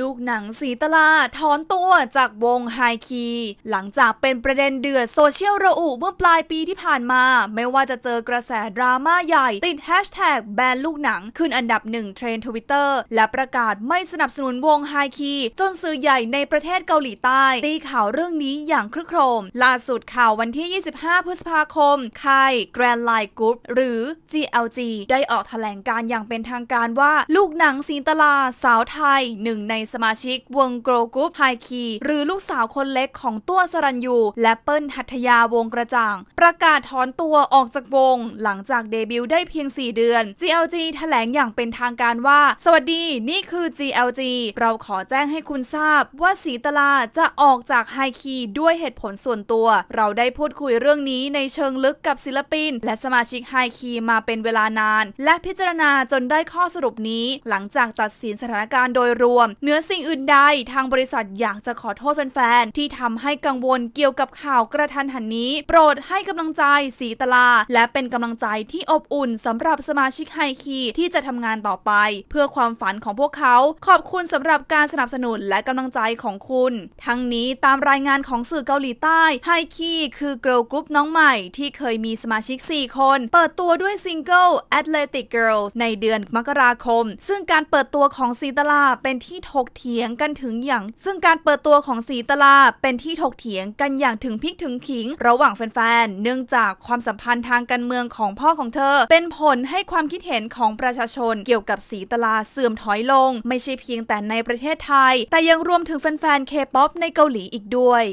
ลูกหนังสีตลาถอนตัวจากวงไฮคีหลังจากเป็นประเด็นเดือดโซเชียลระอุเมื่อปลายปีที่ผ่านมา ไม่ว่าจะเจอกระแสดราม่าใหญ่ ติดแฮชแท็กแบนลูกหนัง ขึ้นอันดับหนึ่งเทรนทวิตเตอร์ และประกาศไม่สนับสนุนวงไฮคีจนสื่อใหญ่ในประเทศเกาหลีใต้ ตีข่าวเรื่องนี้อย่างครึกโครมล่าสุดข่าววันที่ 25 พฤษภาคมค่ายกรนด์ไลท์กรุ๊ปหรือ GLG ได้ออกแถลงการอย่างเป็นทางการว่าลูกหนังสีตลาสาวไทยหนึ่งในสมาชิกวงโกลกรุ๊ปไฮคี หรือลูกสาวคนเล็กของตัวสรัญยูและเปิ้ลหัตยาวงกระจ่างประกาศถอนตัวออกจากวง หลังจากเดบิวต์ได้เพียง 4 เดือน GLG แถลงอย่างเป็นทางการว่า สวัสดีนี่คือ GLG เราขอแจ้งให้คุณทราบว่าสีตลาจะออกจากไฮคี ด้วยเหตุผลส่วนตัว เราได้พูดคุยเรื่องนี้ในเชิงลึกกับศิลปินและสมาชิกไฮคีมาเป็นเวลานานและพิจารณาจนได้ข้อสรุปนี้ หลังจากตัดสินสถานการณ์โดยรวมเนือสิ่งอื่นใดทางบริษัทอยากจะขอโทษแฟน ๆ ที่ทำให้กังวลเกี่ยวกับข่าวกระทันหันนี้ โปรดให้กำลังใจสีตลาและเป็นกำลังใจที่อบอุ่นสำหรับสมาชิกไฮคีที่จะทำงานต่อไป เพื่อความฝันของพวกเขา ขอบคุณสำหรับการสนับสนุนและกำลังใจของคุณ ทั้งนี้ตามรายงานของสื่อเกาหลีใต้ไฮคีคือเกิร์ลกรุ๊ปน้องใหม่ที่เคยมีสมาชิก4คนเปิดตัวด้วยซิงเกิล Athletic Girl ในเดือนมกราคม ซึ่งการเปิดตัวของซีตลาเป็นที่ถกเถียงกันถึงอย่าง ซึ่งการเปิดตัวของสีตลาเป็นที่ถกเถียงกันอย่างถึงพิกถึงขิงระหว่างแฟนๆ เนื่องจากความสัมพันธ์ทางการเมืองของพ่อของเธอ เป็นผลให้ความคิดเห็นของประชาชนเกี่ยวกับสีตลาเสื่อมถอยลง ไม่ใช่เพียงแต่ในประเทศไทย แต่ยังรวมถึงแฟนๆเคป๊อปในเกาหลีอีกด้วย